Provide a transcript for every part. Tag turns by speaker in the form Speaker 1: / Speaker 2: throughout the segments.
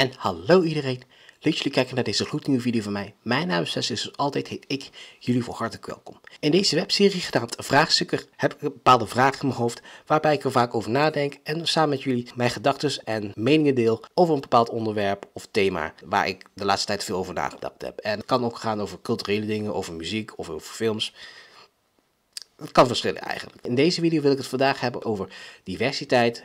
Speaker 1: En hallo iedereen, leuk jullie kijken naar deze gloednieuwe video van mij. Mijn naam is Sess zoals altijd heet ik jullie van harte welkom. In deze webserie genaamd Vraagstukken heb ik bepaalde vragen in mijn hoofd waarbij ik er vaak over nadenk en samen met jullie mijn gedachten en meningen deel over een bepaald onderwerp of thema waar ik de laatste tijd veel over nagedacht heb. En het kan ook gaan over culturele dingen, over muziek of over films. Het kan verschillen eigenlijk. In deze video wil ik het vandaag hebben over diversiteit,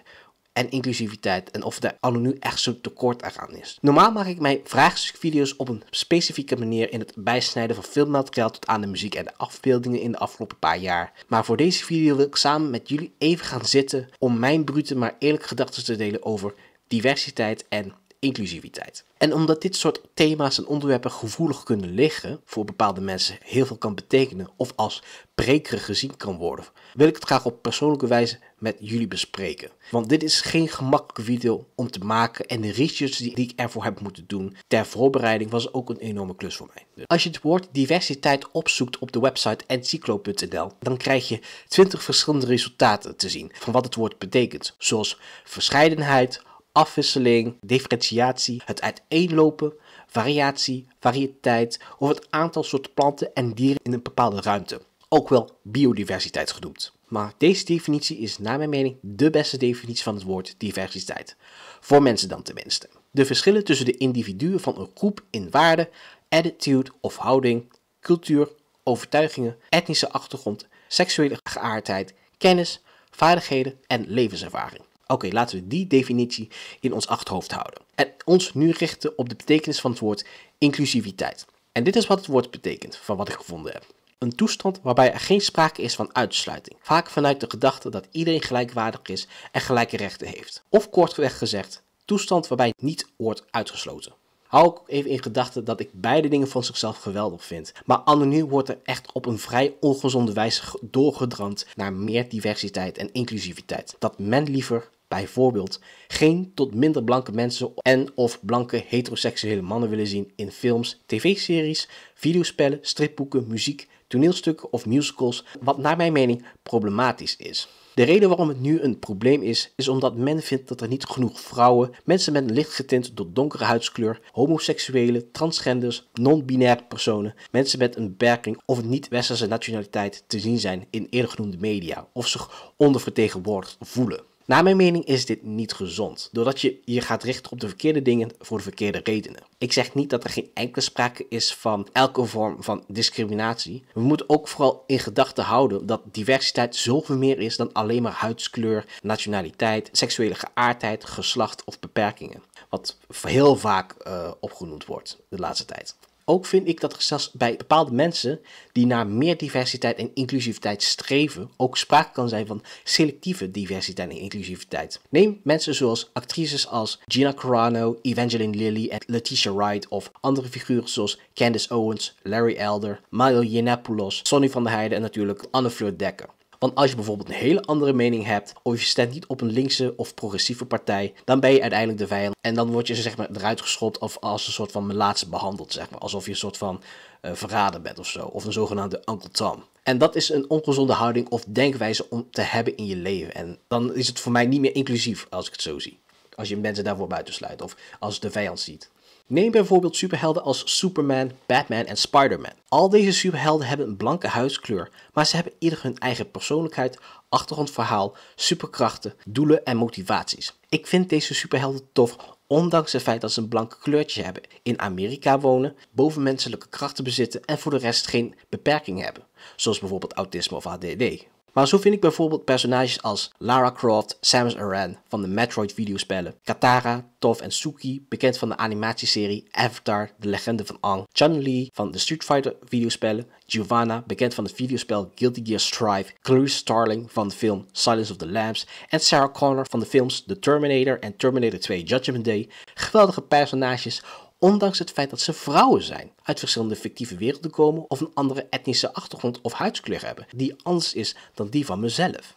Speaker 1: en inclusiviteit en of daar al echt zo tekort aan is. Normaal maak ik mijn vraagstukvideo's op een specifieke manier in het bijsnijden van filmmateriaal tot aan de muziek en de afbeeldingen in de afgelopen paar jaar. Maar voor deze video wil ik samen met jullie even gaan zitten om mijn brute maar eerlijke gedachten te delen over diversiteit en inclusiviteit. En omdat dit soort thema's en onderwerpen gevoelig kunnen liggen, voor bepaalde mensen heel veel kan betekenen of als prekerig gezien kan worden, wil ik het graag op persoonlijke wijze met jullie bespreken. Want dit is geen gemakkelijke video om te maken en de research die ik ervoor heb moeten doen ter voorbereiding was ook een enorme klus voor mij. Dus als je het woord diversiteit opzoekt op de website encyclo.nl, dan krijg je 20 verschillende resultaten te zien van wat het woord betekent, zoals verscheidenheid, afwisseling, differentiatie, het uiteenlopen, variatie, variëteit of het aantal soorten planten en dieren in een bepaalde ruimte, ook wel biodiversiteit genoemd. Maar deze definitie is naar mijn mening de beste definitie van het woord diversiteit. Voor mensen dan tenminste. De verschillen tussen de individuen van een groep in waarde, attitude of houding, cultuur, overtuigingen, etnische achtergrond, seksuele geaardheid, kennis, vaardigheden en levenservaring. Oké, laten we die definitie in ons achterhoofd houden. En ons nu richten op de betekenis van het woord inclusiviteit. En dit is wat het woord betekent, van wat ik gevonden heb. Een toestand waarbij er geen sprake is van uitsluiting, vaak vanuit de gedachte dat iedereen gelijkwaardig is en gelijke rechten heeft. Of kortweg gezegd, toestand waarbij niet wordt uitgesloten. Hou ook even in gedachten dat ik beide dingen van zichzelf geweldig vind. Maar anoniem wordt er echt op een vrij ongezonde wijze doorgedrand naar meer diversiteit en inclusiviteit. Dat men liever bijvoorbeeld geen tot minder blanke mensen en of blanke heteroseksuele mannen willen zien in films, tv-series, videospellen, stripboeken, muziek, toneelstukken of musicals, wat naar mijn mening problematisch is. De reden waarom het nu een probleem is, is omdat men vindt dat er niet genoeg vrouwen, mensen met licht getint tot donkere huidskleur, homoseksuelen, transgenders, non binaire personen, mensen met een beperking of niet-westerse nationaliteit te zien zijn in eerder genoemde media of zich ondervertegenwoordigd voelen. Naar mijn mening is dit niet gezond, doordat je je gaat richten op de verkeerde dingen voor de verkeerde redenen. Ik zeg niet dat er geen enkele sprake is van elke vorm van discriminatie. We moeten ook vooral in gedachten houden dat diversiteit zoveel meer is dan alleen maar huidskleur, nationaliteit, seksuele geaardheid, geslacht of beperkingen. Wat heel vaak eh, opgenoemd wordt de laatste tijd. Ook vind ik dat er zelfs bij bepaalde mensen die naar meer diversiteit en inclusiviteit streven, ook sprake kan zijn van selectieve diversiteit en inclusiviteit. Neem mensen zoals actrices als Gina Carano, Evangeline Lilly en Letitia Wright of andere figuren zoals Candice Owens, Larry Elder, Mario Yiannopoulos, Sonny van der Heijden en natuurlijk Anne Fleur Dekker. Want als je bijvoorbeeld een hele andere mening hebt, of je stemt niet op een linkse of progressieve partij, dan ben je uiteindelijk de vijand. En dan word je zeg maar, eruit geschopt of als een soort van melaatse behandeld, zeg maar. Alsof je een soort van uh, verrader bent of zo. Of een zogenaamde Uncle Tom. En dat is een ongezonde houding of denkwijze om te hebben in je leven. En dan is het voor mij niet meer inclusief als ik het zo zie. Als je mensen daarvoor buitensluit of als de vijand ziet. Neem bijvoorbeeld superhelden als Superman, Batman en Spider-Man. Al deze superhelden hebben een blanke huidskleur, maar ze hebben ieder hun eigen persoonlijkheid, achtergrondverhaal, superkrachten, doelen en motivaties. Ik vind deze superhelden tof ondanks het feit dat ze een blanke kleurtje hebben, in Amerika wonen, bovenmenselijke krachten bezitten en voor de rest geen beperking hebben, zoals bijvoorbeeld autisme of ADD. Maar zo vind ik bijvoorbeeld personages als Lara Croft, Samus Aran van de Metroid videospellen, Katara, Toph en Suki, bekend van de animatieserie Avatar, De Legende van Aang, Chun-Li van de Street Fighter videospellen, Giovanna, bekend van het videospel Guilty Gear Strive, Clarice Starling van de film Silence of the Lambs en Sarah Connor van de films The Terminator en Terminator 2 Judgment Day, geweldige personages ondanks het feit dat ze vrouwen zijn, uit verschillende fictieve werelden komen of een andere etnische achtergrond of huidskleur hebben, die anders is dan die van mezelf.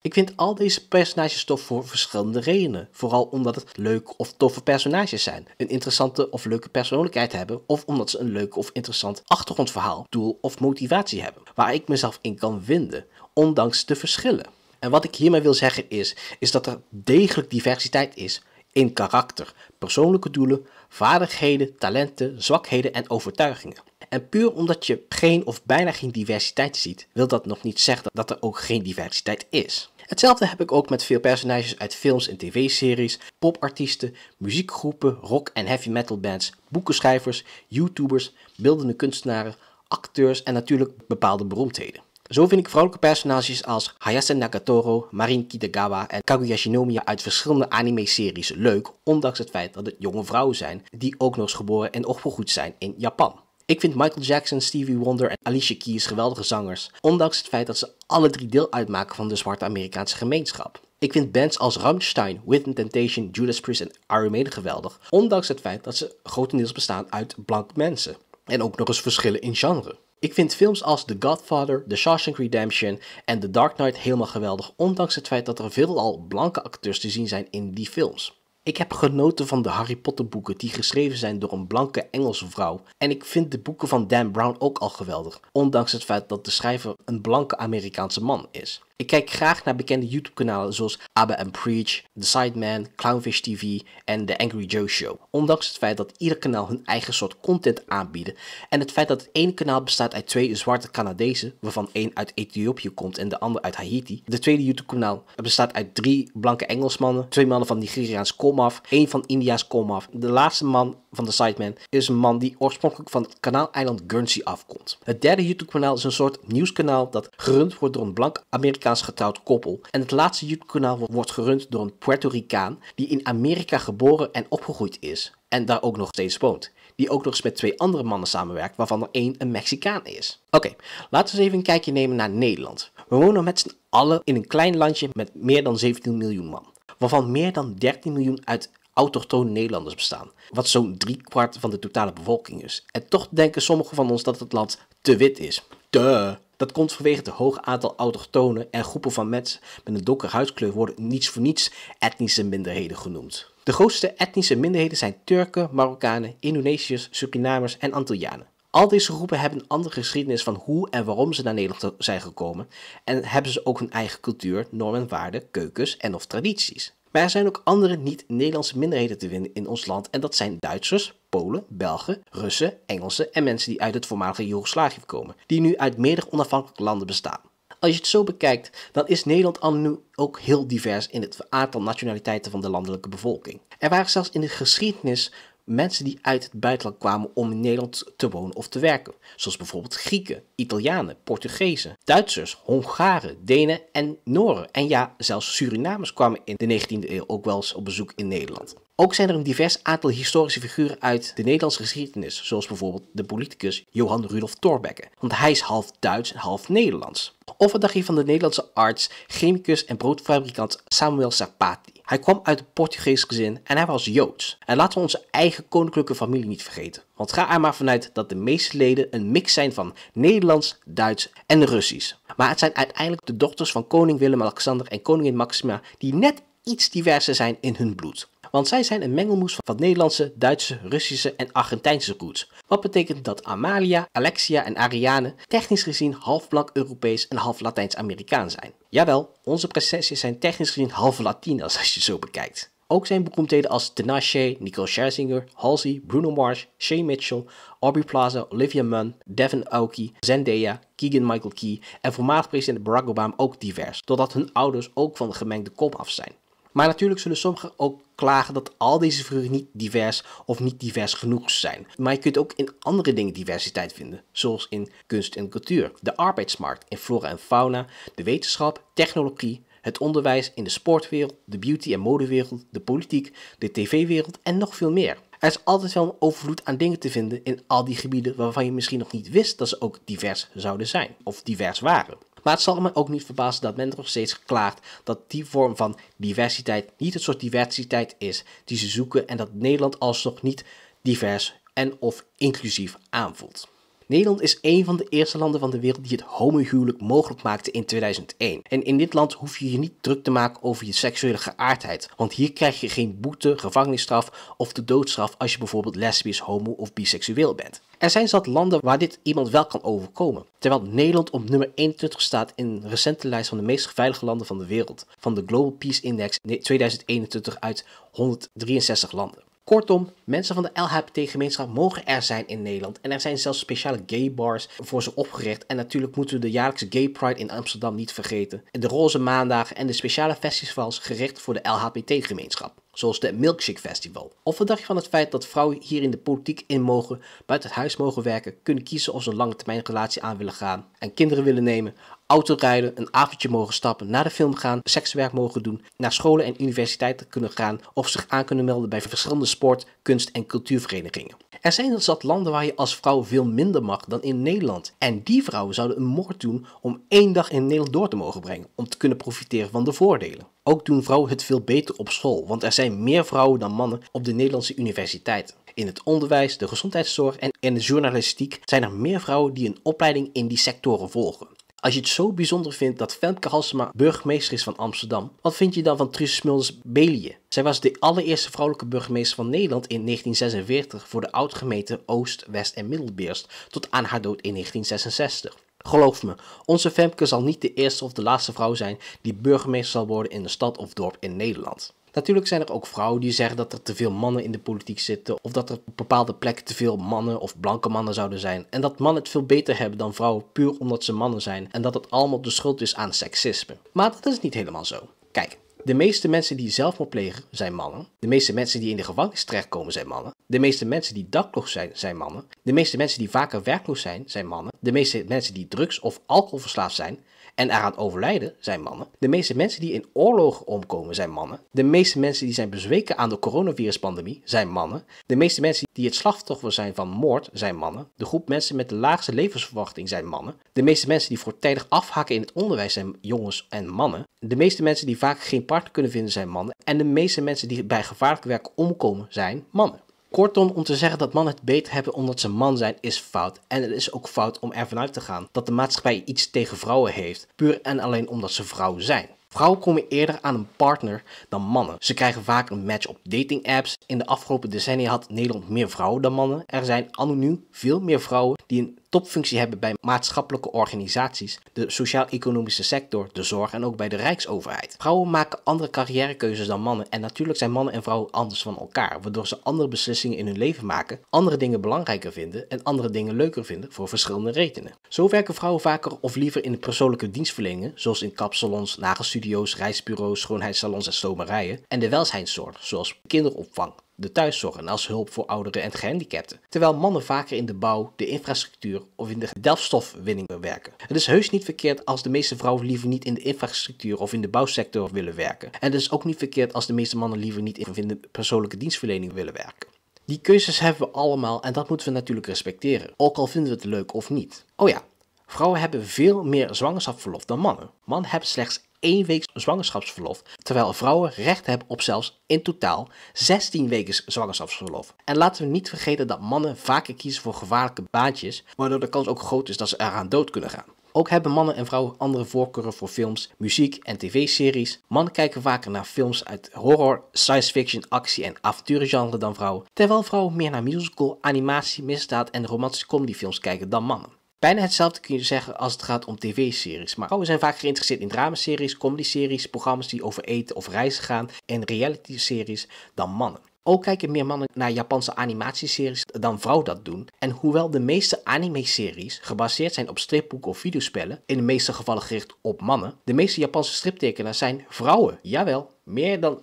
Speaker 1: Ik vind al deze personages tof voor verschillende redenen. Vooral omdat het leuke of toffe personages zijn, een interessante of leuke persoonlijkheid hebben, of omdat ze een leuk of interessant achtergrondverhaal, doel of motivatie hebben, waar ik mezelf in kan vinden, ondanks de verschillen. En wat ik hiermee wil zeggen is, is dat er degelijk diversiteit is in karakter, persoonlijke doelen, vaardigheden, talenten, zwakheden en overtuigingen. En puur omdat je geen of bijna geen diversiteit ziet, wil dat nog niet zeggen dat er ook geen diversiteit is. Hetzelfde heb ik ook met veel personages uit films en tv-series, popartiesten, muziekgroepen, rock- en heavy metal bands, boekenschrijvers, YouTubers, beeldende kunstenaren, acteurs en natuurlijk bepaalde beroemdheden. Zo vind ik vrouwelijke personages als Hayase Nakatoro, Marin Kitagawa en Kaguya Shinomiya uit verschillende anime-series leuk, ondanks het feit dat het jonge vrouwen zijn die ook nog eens geboren en opgegroeid zijn in Japan. Ik vind Michael Jackson, Stevie Wonder en Alicia Keys geweldige zangers, ondanks het feit dat ze alle drie deel uitmaken van de zwarte Amerikaanse gemeenschap. Ik vind bands als Rammstein, Within Temptation, Judas Priest en Iron Maiden geweldig, ondanks het feit dat ze grotendeels bestaan uit blanke mensen. En ook nog eens verschillen in genre. Ik vind films als The Godfather, The Shawshank Redemption en The Dark Knight helemaal geweldig, ondanks het feit dat er veelal blanke acteurs te zien zijn in die films. Ik heb genoten van de Harry Potter boeken die geschreven zijn door een blanke Engelse vrouw en ik vind de boeken van Dan Brown ook al geweldig, ondanks het feit dat de schrijver een blanke Amerikaanse man is. Ik kijk graag naar bekende YouTube-kanalen zoals Abba and Preach, The Sideman, Clownfish TV en The Angry Joe Show. Ondanks het feit dat ieder kanaal hun eigen soort content aanbieden en het feit dat het ene kanaal bestaat uit twee zwarte Canadezen, waarvan één uit Ethiopië komt en de ander uit Haiti. De tweede YouTube-kanaal bestaat uit drie blanke Engelsmannen, twee mannen van Nigeriaans komaf, één van Indiaas komaf, de laatste man van de Sideman is een man die oorspronkelijk van het kanaaleiland Guernsey afkomt. Het derde YouTube-kanaal is een soort nieuwskanaal dat gerund wordt door een blank Amerikaans getrouwd koppel. En het laatste YouTube-kanaal wordt gerund door een Puerto Ricaan die in Amerika geboren en opgegroeid is. En daar ook nog steeds woont die ook nog eens met twee andere mannen samenwerkt, waarvan er één een Mexicaan is. Oké, laten we eens even een kijkje nemen naar Nederland. We wonen met z'n allen in een klein landje met meer dan 17 miljoen man, waarvan meer dan 13 miljoen uit autochtone Nederlanders bestaan, wat zo'n driekwart van de totale bevolking is. En toch denken sommigen van ons dat het land te wit is. Duh. Dat komt vanwege het hoge aantal autochtonen en groepen van mensen met een donkere huidskleur worden niets voor niets etnische minderheden genoemd. De grootste etnische minderheden zijn Turken, Marokkanen, Indonesiërs, Surinamers en Antillianen. Al deze groepen hebben een andere geschiedenis van hoe en waarom ze naar Nederland zijn gekomen en hebben ze ook hun eigen cultuur, normen waarden, keukens en of tradities. Maar er zijn ook andere niet-Nederlandse minderheden te vinden in ons land en dat zijn Duitsers, Polen, Belgen, Russen, Engelsen en mensen die uit het voormalige Joegoslavië komen, die nu uit meerdere onafhankelijke landen bestaan. Als je het zo bekijkt, dan is Nederland al nu ook heel divers in het aantal nationaliteiten van de landelijke bevolking. Er waren zelfs in de geschiedenis mensen die uit het buitenland kwamen om in Nederland te wonen of te werken. Zoals bijvoorbeeld Grieken, Italianen, Portugezen, Duitsers, Hongaren, Denen en Noren. En ja, zelfs Surinamers kwamen in de 19e eeuw ook wel eens op bezoek in Nederland. Ook zijn er een divers aantal historische figuren uit de Nederlandse geschiedenis, zoals bijvoorbeeld de politicus Johan Rudolf Thorbecke, want hij is half Duits en half Nederlands. Of wat dacht je van de Nederlandse arts, chemicus en broodfabrikant Samuel Sarpati, hij kwam uit een Portugees gezin en hij was Joods. En laten we onze eigen koninklijke familie niet vergeten. Want ga er maar vanuit dat de meeste leden een mix zijn van Nederlands, Duits en Russisch. Maar het zijn uiteindelijk de dochters van koning Willem-Alexander en koningin Maxima die net iets diverser zijn in hun bloed. Want zij zijn een mengelmoes van Nederlandse, Duitse, Russische en Argentijnse roots. Wat betekent dat Amalia, Alexia en Ariane technisch gezien half blank Europees en half Latijns-Amerikaan zijn. Jawel, onze prinsesjes zijn technisch gezien half Latina's als je zo bekijkt. Ook zijn beroemdheden als Tinashe, Nicole Scherzinger, Halsey, Bruno Mars, Shay Mitchell, Aubrey Plaza, Olivia Munn, Devin Aoki, Zendaya, Keegan Michael Key en voormalig president Barack Obama ook divers, doordat hun ouders ook van de gemengde kop af zijn. Maar natuurlijk zullen sommigen ook klagen dat al deze figuren niet divers of niet divers genoeg zijn. Maar je kunt ook in andere dingen diversiteit vinden, zoals in kunst en cultuur, de arbeidsmarkt, in flora en fauna, de wetenschap, technologie, het onderwijs, in de sportwereld, de beauty- en modewereld, de politiek, de tv-wereld en nog veel meer. Er is altijd wel een overvloed aan dingen te vinden in al die gebieden waarvan je misschien nog niet wist dat ze ook divers zouden zijn of divers waren. Maar het zal me ook niet verbazen dat men nog steeds klaagt dat die vorm van diversiteit niet het soort diversiteit is die ze zoeken en dat Nederland alsnog niet divers en of inclusief aanvoelt. Nederland is een van de eerste landen van de wereld die het homohuwelijk mogelijk maakte in 2001. En in dit land hoef je je niet druk te maken over je seksuele geaardheid, want hier krijg je geen boete, gevangenisstraf of de doodstraf als je bijvoorbeeld lesbisch, homo of biseksueel bent. Er zijn zat landen waar dit iemand wel kan overkomen, terwijl Nederland op nummer 21 staat in een recente lijst van de meest veilige landen van de wereld, van de Global Peace Index 2021 uit 163 landen. Kortom, mensen van de lhpt gemeenschap mogen er zijn in Nederland. En er zijn zelfs speciale gay bars voor ze opgericht. En natuurlijk moeten we de jaarlijkse Gay Pride in Amsterdam niet vergeten. De Roze Maandag en de speciale festivals gericht voor de lhpt gemeenschap zoals de Milkshake Festival. Of wat dacht je van het feit dat vrouwen hier in de politiek in mogen, buiten het huis mogen werken, kunnen kiezen of ze een lange termijn relatie aan willen gaan en kinderen willen nemen, auto rijden, een avondje mogen stappen, naar de film gaan, sekswerk mogen doen, naar scholen en universiteiten kunnen gaan of zich aan kunnen melden bij verschillende sport, kunst en cultuurverenigingen. Er zijn dus landen waar je als vrouw veel minder mag dan in Nederland. En die vrouwen zouden een moord doen om één dag in Nederland door te mogen brengen, om te kunnen profiteren van de voordelen. Ook doen vrouwen het veel beter op school, want er zijn meer vrouwen dan mannen op de Nederlandse universiteiten. In het onderwijs, de gezondheidszorg en in de journalistiek zijn er meer vrouwen die een opleiding in die sectoren volgen. Als je het zo bijzonder vindt dat Femke Halsema burgemeester is van Amsterdam, wat vind je dan van Truus Smulders Belië? Zij was de allereerste vrouwelijke burgemeester van Nederland in 1946 voor de oud-gemeente Oost, West en Middelbeerst tot aan haar dood in 1966. Geloof me, onze Femke zal niet de eerste of de laatste vrouw zijn die burgemeester zal worden in een stad of dorp in Nederland. Natuurlijk zijn er ook vrouwen die zeggen dat er te veel mannen in de politiek zitten, of dat er op bepaalde plekken te veel mannen of blanke mannen zouden zijn, en dat mannen het veel beter hebben dan vrouwen puur omdat ze mannen zijn, en dat het allemaal de schuld is aan seksisme. Maar dat is niet helemaal zo. Kijk, de meeste mensen die zelfmoord plegen zijn mannen. De meeste mensen die in de gevangenis terechtkomen zijn mannen. De meeste mensen die dakloos zijn zijn mannen. De meeste mensen die vaker werkloos zijn zijn mannen. De meeste mensen die drugs of alcoholverslaafd zijn en eraan overlijden zijn mannen. De meeste mensen die in oorlogen omkomen zijn mannen. De meeste mensen die zijn bezweken aan de coronaviruspandemie zijn mannen. De meeste mensen die het slachtoffer zijn van moord zijn mannen. De groep mensen met de laagste levensverwachting zijn mannen. De meeste mensen die voortijdig afhaken in het onderwijs zijn jongens en mannen. De meeste mensen die vaak geen partner kunnen vinden zijn mannen. En de meeste mensen die bij gevaarlijk werk omkomen zijn mannen. Kortom, om te zeggen dat mannen het beter hebben omdat ze man zijn, is fout. En het is ook fout om ervan uit te gaan dat de maatschappij iets tegen vrouwen heeft, puur en alleen omdat ze vrouw zijn. Vrouwen komen eerder aan een partner dan mannen. Ze krijgen vaak een match op dating apps. In de afgelopen decennia had Nederland meer vrouwen dan mannen. Er zijn anoniem veel meer vrouwen die een topfunctie hebben bij maatschappelijke organisaties, de sociaal-economische sector, de zorg en ook bij de Rijksoverheid. Vrouwen maken andere carrièrekeuzes dan mannen en natuurlijk zijn mannen en vrouwen anders van elkaar, waardoor ze andere beslissingen in hun leven maken, andere dingen belangrijker vinden en andere dingen leuker vinden voor verschillende redenen. Zo werken vrouwen vaker of liever in de persoonlijke dienstverleningen, zoals in kapsalons, nagelstudio's, reisbureaus, schoonheidssalons en stomerijen, en de welzijnszorg, zoals kinderopvang, de thuiszorg en als hulp voor ouderen en gehandicapten, terwijl mannen vaker in de bouw, de infrastructuur of in de delfstofwinning werken. Het is heus niet verkeerd als de meeste vrouwen liever niet in de infrastructuur of in de bouwsector willen werken. En het is ook niet verkeerd als de meeste mannen liever niet in de persoonlijke dienstverlening willen werken. Die keuzes hebben we allemaal en dat moeten we natuurlijk respecteren, ook al vinden we het leuk of niet. Oh ja, vrouwen hebben veel meer zwangerschapsverlof dan mannen. Mannen hebben slechts één week zwangerschapsverlof, terwijl vrouwen recht hebben op zelfs in totaal 16 weken zwangerschapsverlof. En laten we niet vergeten dat mannen vaker kiezen voor gevaarlijke baantjes, waardoor de kans ook groot is dat ze eraan dood kunnen gaan. Ook hebben mannen en vrouwen andere voorkeuren voor films, muziek en tv-series. Mannen kijken vaker naar films uit horror, science fiction, actie en avonturengenre dan vrouwen, terwijl vrouwen meer naar musical, animatie, misdaad en romantische comedyfilms kijken dan mannen. Bijna hetzelfde kun je zeggen als het gaat om tv-series. Maar vrouwen zijn vaak geïnteresseerd in dramaseries, comedy-series, programma's die over eten of reizen gaan en reality-series dan mannen. Ook kijken meer mannen naar Japanse animatieseries dan vrouwen dat doen. En hoewel de meeste anime-series gebaseerd zijn op stripboeken of videospellen, in de meeste gevallen gericht op mannen, de meeste Japanse striptekenaars zijn vrouwen. Jawel, meer dan 70%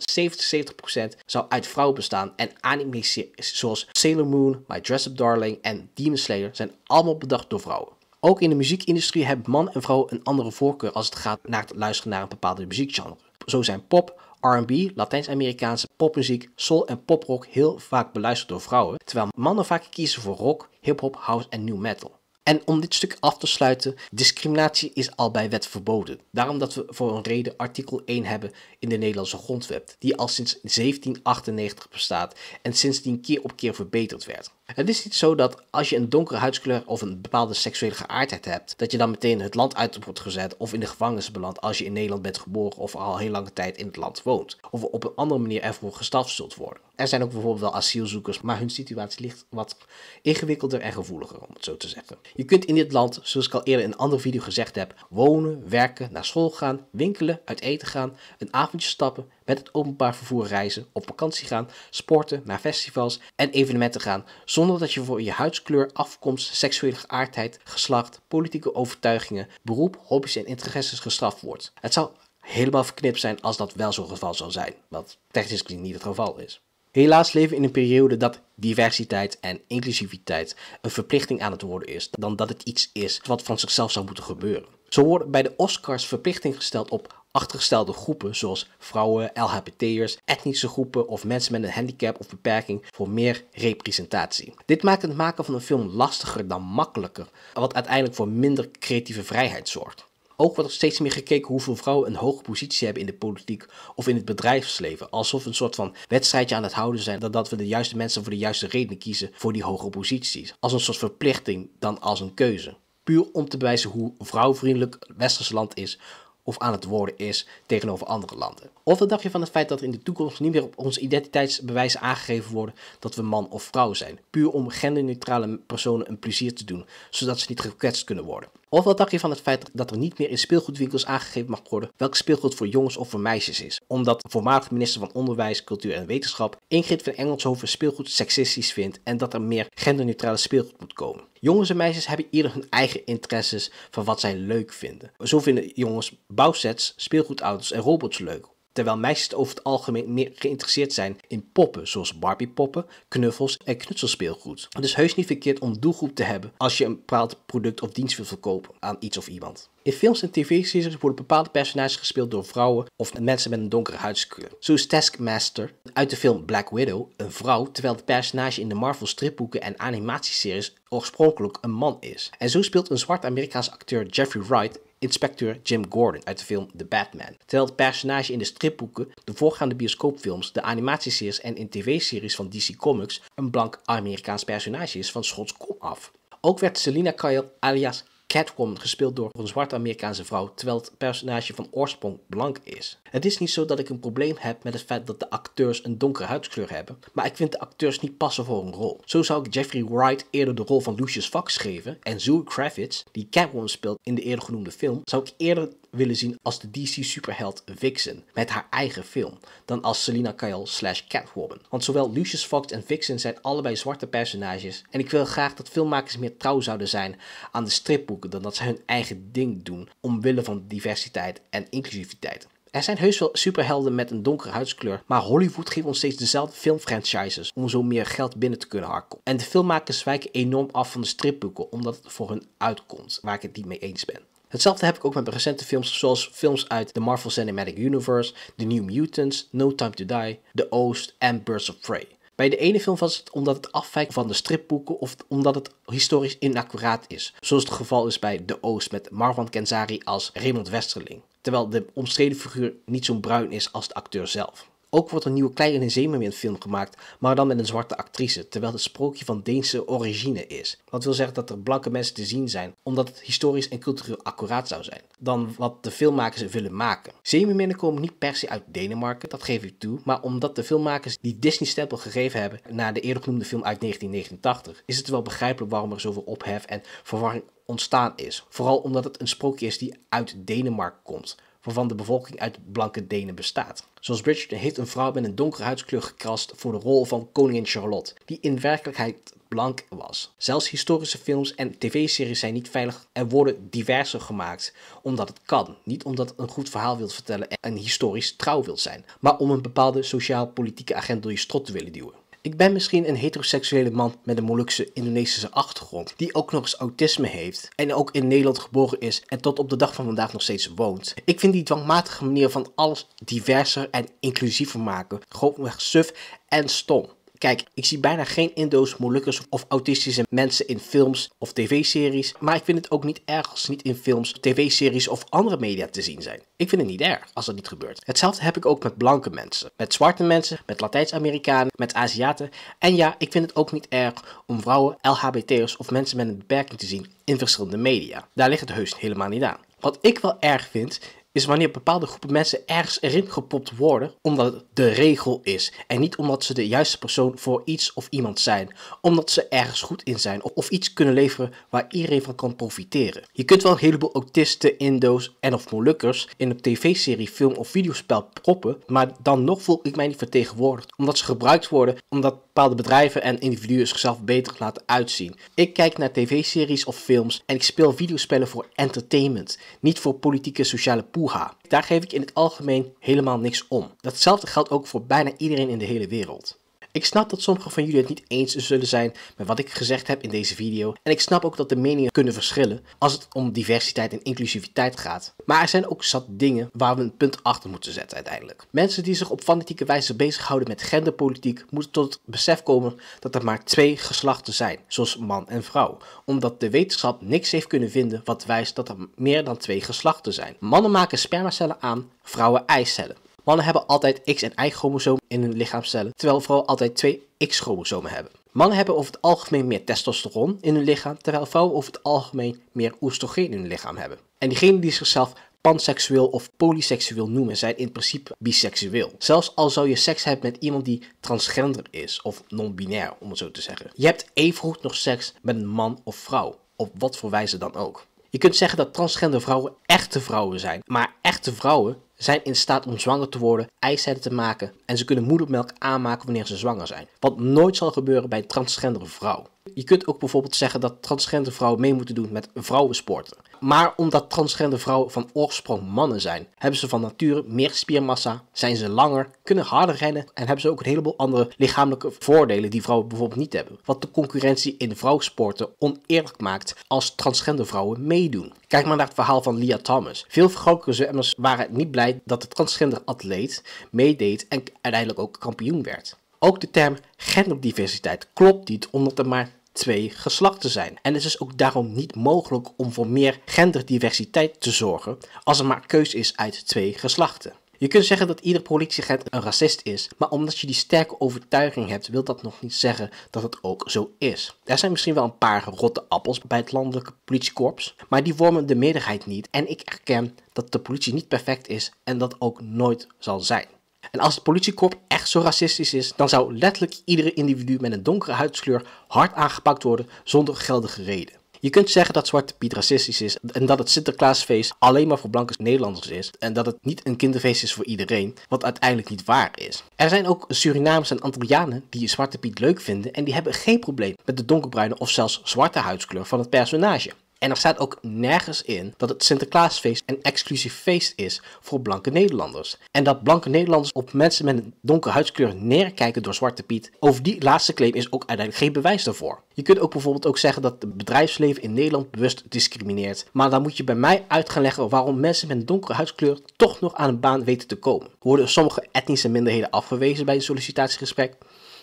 Speaker 1: zou uit vrouwen bestaan en anime zoals Sailor Moon, My Dress Up Darling en Demon Slayer zijn allemaal bedacht door vrouwen. Ook in de muziekindustrie hebben man en vrouw een andere voorkeur als het gaat naar het luisteren naar een bepaalde muziekgenre. Zo zijn pop, R&B, Latijns-Amerikaanse popmuziek, soul en poprock heel vaak beluisterd door vrouwen, terwijl mannen vaak kiezen voor rock, hip-hop, house en new metal. En om dit stuk af te sluiten, discriminatie is al bij wet verboden. Daarom dat we voor een reden artikel 1 hebben in de Nederlandse grondwet, die al sinds 1798 bestaat en sindsdien keer op keer verbeterd werd. Het is niet zo dat als je een donkere huidskleur of een bepaalde seksuele geaardheid hebt, dat je dan meteen het land uit wordt gezet of in de gevangenis belandt als je in Nederland bent geboren of al heel lange tijd in het land woont, of op een andere manier ervoor gestraft zult worden. Er zijn ook bijvoorbeeld wel asielzoekers, maar hun situatie ligt wat ingewikkelder en gevoeliger, om het zo te zeggen. Je kunt in dit land, zoals ik al eerder in een andere video gezegd heb, wonen, werken, naar school gaan, winkelen, uit eten gaan, een avondje stappen, met het openbaar vervoer reizen, op vakantie gaan, sporten, naar festivals en evenementen gaan, zonder dat je voor je huidskleur, afkomst, seksuele geaardheid, geslacht, politieke overtuigingen, beroep, hobby's en interesses gestraft wordt. Het zou helemaal verknipt zijn als dat wel zo'n geval zou zijn, wat technisch gezien niet het geval is. Helaas leven in een periode dat diversiteit en inclusiviteit een verplichting aan het worden is, dan dat het iets is wat van zichzelf zou moeten gebeuren. Zo worden bij de Oscars verplichting gesteld op achtergestelde groepen zoals vrouwen, LHBT'ers, etnische groepen of mensen met een handicap of beperking voor meer representatie. Dit maakt het maken van een film lastiger dan makkelijker, wat uiteindelijk voor minder creatieve vrijheid zorgt. Ook wordt er steeds meer gekeken hoeveel vrouwen een hoge positie hebben in de politiek of in het bedrijfsleven. Alsof we een soort van wedstrijdje aan het houden zijn dat, dat we de juiste mensen voor de juiste redenen kiezen voor die hogere posities. Als een soort verplichting dan als een keuze. Puur om te bewijzen hoe vrouwvriendelijk Westers westerse land is of aan het worden is tegenover andere landen. Of wat dacht je van het feit dat in de toekomst niet meer op ons identiteitsbewijs aangegeven worden dat we man of vrouw zijn, puur om genderneutrale personen een plezier te doen, zodat ze niet gekwetst kunnen worden. Of wat dacht je van het feit dat er niet meer in speelgoedwinkels aangegeven mag worden welk speelgoed voor jongens of voor meisjes is? Omdat voormalig minister van Onderwijs, Cultuur en Wetenschap Ingrid van Engelshoven speelgoed seksistisch vindt en dat er meer genderneutrale speelgoed moet komen. Jongens en meisjes hebben ieder hun eigen interesses van wat zij leuk vinden. Zo vinden jongens bouwsets, speelgoedauto's en robots leuk Terwijl meisjes over het algemeen meer geïnteresseerd zijn in poppen, zoals Barbie-poppen, knuffels en knutselspeelgoed. Het is heus niet verkeerd om doelgroep te hebben als je een bepaald product of dienst wil verkopen aan iets of iemand. In films en tv-series worden bepaalde personages gespeeld door vrouwen of mensen met een donkere huidskleur. Zo is Taskmaster uit de film Black Widow een vrouw, terwijl het personage in de Marvel stripboeken en animatieseries oorspronkelijk een man is. En zo speelt een zwart Amerikaans acteur Jeffrey Wright inspecteur Jim Gordon uit de film The Batman. Terwijl het personage in de stripboeken, de voorgaande bioscoopfilms, de animatieseries en in tv-series van DC Comics een blank Amerikaans personage is van Schots kom af. Ook werd Selina Kyle alias Catwoman, gespeeld door een zwarte Amerikaanse vrouw, terwijl het personage van oorsprong blank is. Het is niet zo dat ik een probleem heb met het feit dat de acteurs een donkere huidskleur hebben, maar ik vind de acteurs niet passen voor een rol. Zo zou ik Jeffrey Wright eerder de rol van Lucius Fox geven en Zoe Kravitz, die Catwoman speelt in de eerder genoemde film, zou ik eerder willen zien als de DC-superheld Vixen met haar eigen film, dan als Selina Kyle slash Catwoman. Want zowel Lucius Fox en Vixen zijn allebei zwarte personages en ik wil graag dat filmmakers meer trouw zouden zijn aan de stripboeken dan dat ze hun eigen ding doen omwille van diversiteit en inclusiviteit. Er zijn heus wel superhelden met een donkere huidskleur, maar Hollywood geeft ons steeds dezelfde filmfranchises om zo meer geld binnen te kunnen harken. En de filmmakers wijken enorm af van de stripboeken omdat het voor hun uitkomt, waar ik het niet mee eens ben. Hetzelfde heb ik ook met recente films zoals films uit de Marvel Cinematic Universe, The New Mutants, No Time to Die, The Oost en Birds of Prey. Bij de ene film was het omdat het afwijkt van de stripboeken of omdat het historisch inaccuraat is, zoals het geval is bij The Oost met Marwan Kenzari als Raymond Westerling, terwijl de omstreden figuur niet zo bruin is als de acteur zelf. Ook wordt een nieuwe Kleine Zeemermin film gemaakt, maar dan met een zwarte actrice, terwijl het sprookje van Deense origine is. Wat wil zeggen dat er blanke mensen te zien zijn, omdat het historisch en cultureel accuraat zou zijn, dan wat de filmmakers willen maken. Zeemerminnen komen niet per se uit Denemarken, dat geef ik toe, maar omdat de filmmakers die Disney-stempel gegeven hebben na de eerder genoemde film uit 1989, is het wel begrijpelijk waarom er zoveel ophef en verwarring ontstaan is. Vooral omdat het een sprookje is die uit Denemarken komt waarvan de bevolking uit blanke Denen bestaat. Zoals Bridgerton heeft een vrouw met een donkere huidskleur gekrast voor de rol van koningin Charlotte, die in werkelijkheid blank was. Zelfs historische films en tv-series zijn niet veilig en worden diverser gemaakt, omdat het kan. Niet omdat een goed verhaal wilt vertellen en historisch trouw wilt zijn, maar om een bepaalde sociaal-politieke agenda door je strot te willen duwen. Ik ben misschien een heteroseksuele man met een Molukse Indonesische achtergrond, die ook nog eens autisme heeft en ook in Nederland geboren is en tot op de dag van vandaag nog steeds woont. Ik vind die dwangmatige manier van alles diverser en inclusiever maken gewoonweg suf en stom. Kijk, ik zie bijna geen Indo's, Molukkers of autistische mensen in films of tv-series. Maar ik vind het ook niet erg als ze niet in films, tv-series of andere media te zien zijn. Ik vind het niet erg als dat niet gebeurt. Hetzelfde heb ik ook met blanke mensen, met zwarte mensen, met Latijns-Amerikanen, met Aziaten. En ja, ik vind het ook niet erg om vrouwen, LHBT'ers of mensen met een beperking te zien in verschillende media. Daar ligt het heus helemaal niet aan. Wat ik wel erg vind, is wanneer bepaalde groepen mensen ergens erin gepopt worden omdat het de regel is en niet omdat ze de juiste persoon voor iets of iemand zijn, omdat ze ergens goed in zijn of iets kunnen leveren waar iedereen van kan profiteren. Je kunt wel een heleboel autisten, Indo's en of Molukkers in een tv-serie, film of videospel proppen, maar dan nog voel ik mij niet vertegenwoordigd omdat ze gebruikt worden omdat bepaalde bedrijven en individuen zichzelf beter laten uitzien. Ik kijk naar tv-series of films en ik speel videospellen voor entertainment, niet voor politieke sociale poel. Daar geef ik in het algemeen helemaal niks om. Datzelfde geldt ook voor bijna iedereen in de hele wereld. Ik snap dat sommigen van jullie het niet eens zullen zijn met wat ik gezegd heb in deze video. En ik snap ook dat de meningen kunnen verschillen als het om diversiteit en inclusiviteit gaat. Maar er zijn ook zat dingen waar we een punt achter moeten zetten uiteindelijk. Mensen die zich op fanatieke wijze bezighouden met genderpolitiek moeten tot het besef komen dat er maar twee geslachten zijn, zoals man en vrouw. Omdat de wetenschap niks heeft kunnen vinden wat wijst dat er meer dan twee geslachten zijn. Mannen maken spermacellen aan, vrouwen eicellen. Mannen hebben altijd X- en Y-chromosoom in hun lichaamcellen, terwijl vrouwen altijd twee X-chromosomen hebben. Mannen hebben over het algemeen meer testosteron in hun lichaam, terwijl vrouwen over het algemeen meer oestrogeen in hun lichaam hebben. En diegenen die zichzelf panseksueel of polyseksueel noemen, zijn in principe biseksueel. Zelfs al zou je seks hebben met iemand die transgender is, of non-binair om het zo te zeggen. Je hebt evengoed nog seks met een man of vrouw, op wat voor wijze dan ook. Je kunt zeggen dat transgender vrouwen echte vrouwen zijn, maar echte vrouwen zijn in staat om zwanger te worden, eicellen te maken en ze kunnen moedermelk aanmaken wanneer ze zwanger zijn. Wat nooit zal gebeuren bij een transgender vrouw. Je kunt ook bijvoorbeeld zeggen dat transgender vrouwen mee moeten doen met vrouwensporten. Maar omdat transgender vrouwen van oorsprong mannen zijn, hebben ze van nature meer spiermassa, zijn ze langer, kunnen harder rennen en hebben ze ook een heleboel andere lichamelijke voordelen die vrouwen bijvoorbeeld niet hebben. Wat de concurrentie in vrouwensporten oneerlijk maakt als transgender vrouwen meedoen. Kijk maar naar het verhaal van Lia Thomas. Veel vrouwelijke zwemmers waren niet blij dat de transgender atleet meedeed en uiteindelijk ook kampioen werd. Ook de term genderdiversiteit klopt niet omdat er maar twee geslachten zijn. En het is ook daarom niet mogelijk om voor meer genderdiversiteit te zorgen als er maar keus is uit twee geslachten. Je kunt zeggen dat ieder politieagent een racist is, maar omdat je die sterke overtuiging hebt, wil dat nog niet zeggen dat het ook zo is. Er zijn misschien wel een paar rotte appels bij het landelijke politiekorps, maar die vormen de meerderheid niet en ik erken dat de politie niet perfect is en dat ook nooit zal zijn. En als het politiekorps echt zo racistisch is, dan zou letterlijk iedere individu met een donkere huidskleur hard aangepakt worden zonder geldige reden. Je kunt zeggen dat Zwarte Piet racistisch is en dat het Sinterklaasfeest alleen maar voor blanke Nederlanders is en dat het niet een kinderfeest is voor iedereen, wat uiteindelijk niet waar is. Er zijn ook Surinamers en Antillianen die Zwarte Piet leuk vinden en die hebben geen probleem met de donkerbruine of zelfs zwarte huidskleur van het personage. En er staat ook nergens in dat het Sinterklaasfeest een exclusief feest is voor blanke Nederlanders. En dat blanke Nederlanders op mensen met een donkere huidskleur neerkijken door Zwarte Piet. Over die laatste claim is ook uiteindelijk geen bewijs daarvoor. Je kunt ook bijvoorbeeld ook zeggen dat het bedrijfsleven in Nederland bewust discrimineert. Maar dan moet je bij mij uit gaan leggen waarom mensen met een donkere huidskleur toch nog aan een baan weten te komen. Worden sommige etnische minderheden afgewezen bij een sollicitatiegesprek?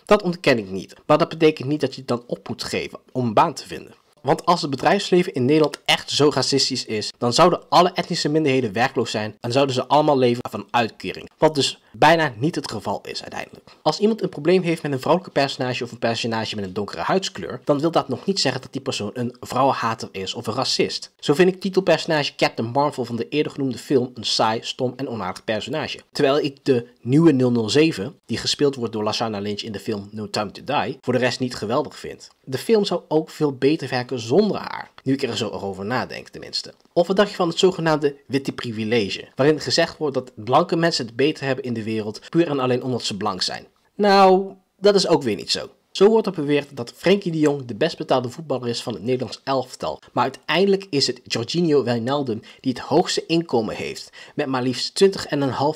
Speaker 1: Dat ontken ik niet. Maar dat betekent niet dat je het dan op moet geven om een baan te vinden. Want als het bedrijfsleven in Nederland echt zo racistisch is, dan zouden alle etnische minderheden werkloos zijn en zouden ze allemaal leven van uitkering. Wat dus bijna niet het geval is uiteindelijk. Als iemand een probleem heeft met een vrouwelijke personage of een personage met een donkere huidskleur, dan wil dat nog niet zeggen dat die persoon een vrouwenhater is of een racist. Zo vind ik titelpersonage Captain Marvel van de eerder genoemde film een saai, stom en onaardig personage. Terwijl ik de nieuwe 007, die gespeeld wordt door Lashana Lynch in de film No Time to Die, voor de rest niet geweldig vind. De film zou ook veel beter werken zonder haar. Nu ik er zo over nadenk, tenminste. Of een dacht je van het zogenaamde witte privilege, waarin gezegd wordt dat blanke mensen het beter hebben in de wereld puur en alleen omdat ze blank zijn? Nou, dat is ook weer niet zo. Zo wordt er beweerd dat Frenkie de Jong de best betaalde voetballer is van het Nederlands elftal. Maar uiteindelijk is het Jorginho Wijnaldum die het hoogste inkomen heeft. Met maar liefst 20,5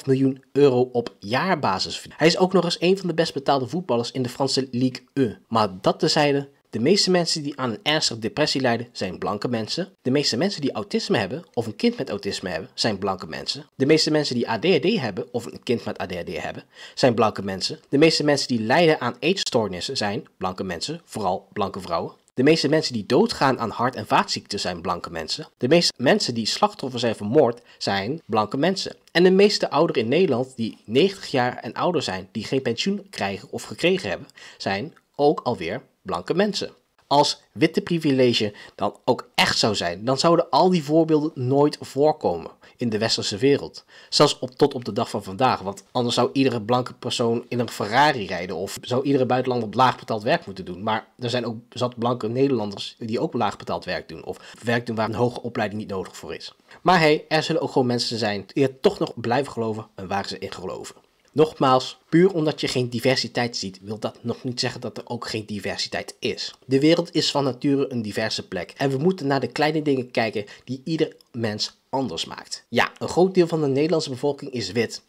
Speaker 1: miljoen euro op jaarbasis. Hij is ook nog eens een van de best betaalde voetballers in de Franse Ligue 1. Maar dat tezijde, de meeste mensen die aan een ernstige depressie lijden zijn blanke mensen. De meeste mensen die autisme hebben of een kind met autisme hebben zijn blanke mensen. De meeste mensen die ADHD hebben of een kind met ADHD hebben zijn blanke mensen. De meeste mensen die lijden aan eetstoornissen zijn blanke mensen, vooral blanke vrouwen. De meeste mensen die doodgaan aan hart- en vaatziekten zijn blanke mensen. De meeste mensen die slachtoffer zijn van moord zijn blanke mensen. En de meeste ouderen in Nederland die 90 jaar en ouder zijn, die geen pensioen krijgen of gekregen hebben, zijn ook alweer blanke mensen. Als witte privilege dan ook echt zou zijn, dan zouden al die voorbeelden nooit voorkomen in de westerse wereld. Zelfs op, tot op de dag van vandaag, want anders zou iedere blanke persoon in een Ferrari rijden of zou iedere buitenlander laag betaald werk moeten doen. Maar er zijn ook zat blanke Nederlanders die ook laag betaald werk doen of werk doen waar een hoge opleiding niet nodig voor is. Maar hey, er zullen ook gewoon mensen zijn die er toch nog blijven geloven en waar ze in geloven. Nogmaals, puur omdat je geen diversiteit ziet, wil dat nog niet zeggen dat er ook geen diversiteit is. De wereld is van nature een diverse plek en we moeten naar de kleine dingen kijken die ieder mens anders maakt. Ja, een groot deel van de Nederlandse bevolking is wit.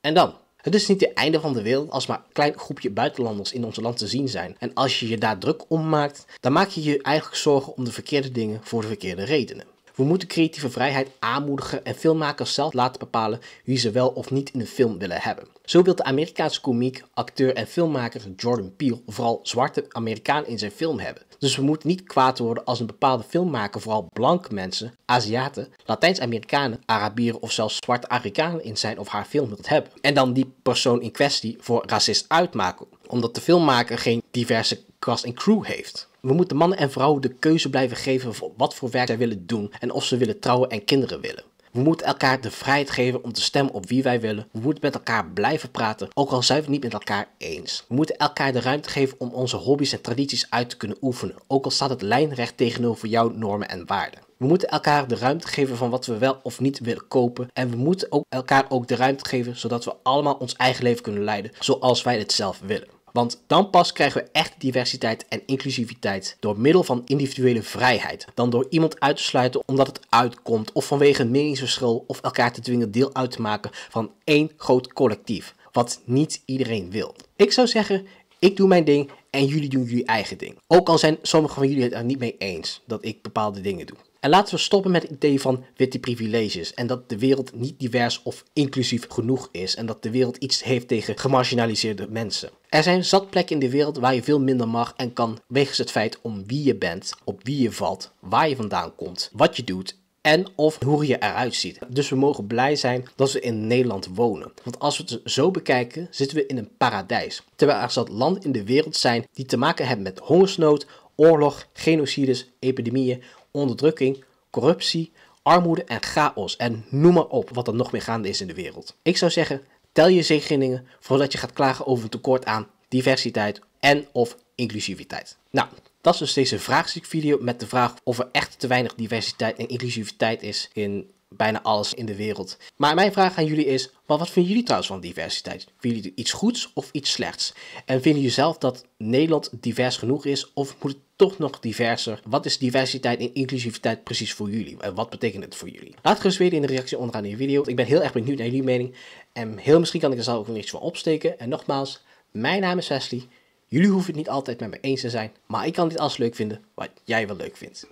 Speaker 1: En dan? Het is niet het einde van de wereld als maar een klein groepje buitenlanders in ons land te zien zijn. En als je je daar druk om maakt, dan maak je je eigenlijk zorgen om de verkeerde dingen voor de verkeerde redenen. We moeten creatieve vrijheid aanmoedigen en filmmakers zelf laten bepalen wie ze wel of niet in een film willen hebben. Zo wil de Amerikaanse komiek, acteur en filmmaker Jordan Peele vooral zwarte Amerikanen in zijn film hebben. Dus we moeten niet kwaad worden als een bepaalde filmmaker vooral blanke mensen, Aziaten, Latijns-Amerikanen, Arabieren of zelfs zwarte Afrikanen in zijn of haar film wilt hebben. En dan die persoon in kwestie voor racist uitmaken, omdat de filmmaker geen diverse cast en crew heeft. We moeten mannen en vrouwen de keuze blijven geven voor wat voor werk zij willen doen en of ze willen trouwen en kinderen willen. We moeten elkaar de vrijheid geven om te stemmen op wie wij willen. We moeten met elkaar blijven praten, ook al zijn we het niet met elkaar eens. We moeten elkaar de ruimte geven om onze hobby's en tradities uit te kunnen oefenen, ook al staat het lijnrecht tegenover jouw normen en waarden. We moeten elkaar de ruimte geven van wat we wel of niet willen kopen. En we moeten ook elkaar ook de ruimte geven zodat we allemaal ons eigen leven kunnen leiden zoals wij het zelf willen. Want dan pas krijgen we echt diversiteit en inclusiviteit door middel van individuele vrijheid. Dan door iemand uit te sluiten omdat het uitkomt of vanwege een meningsverschil of elkaar te dwingen deel uit te maken van één groot collectief. Wat niet iedereen wil. Ik zou zeggen, ik doe mijn ding en jullie doen jullie eigen ding. Ook al zijn sommigen van jullie het er niet mee eens dat ik bepaalde dingen doe. En laten we stoppen met het idee van witte privileges en dat de wereld niet divers of inclusief genoeg is en dat de wereld iets heeft tegen gemarginaliseerde mensen. Er zijn zat plekken in de wereld waar je veel minder mag en kan wegens het feit om wie je bent, op wie je valt, waar je vandaan komt, wat je doet en of hoe je eruit ziet. Dus we mogen blij zijn dat we in Nederland wonen. Want als we het zo bekijken, zitten we in een paradijs. Terwijl er zat landen in de wereld zijn die te maken hebben met hongersnood, oorlog, genocides, epidemieën onderdrukking, corruptie, armoede en chaos en noem maar op wat er nog meer gaande is in de wereld. Ik zou zeggen, tel je zegeningen voordat je gaat klagen over een tekort aan diversiteit en of inclusiviteit. Nou, dat is dus deze vraagstukvideo met de vraag of er echt te weinig diversiteit en inclusiviteit is in bijna alles in de wereld. Maar mijn vraag aan jullie is, wat vinden jullie trouwens van diversiteit? Vinden jullie iets goeds of iets slechts? En vinden jullie zelf dat Nederland divers genoeg is of moet het toch nog diverser? Wat is diversiteit en inclusiviteit precies voor jullie? En wat betekent het voor jullie? Laat het gerust weten in de reactie onderaan de video. Ik ben heel erg benieuwd naar jullie mening. En heel misschien kan ik er zelf ook nog iets voor opsteken. En nogmaals, mijn naam is Wesley. Jullie hoeven het niet altijd met me eens te zijn, maar ik kan dit alles leuk vinden wat jij wel leuk vindt.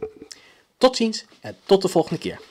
Speaker 1: Tot ziens en tot de volgende keer.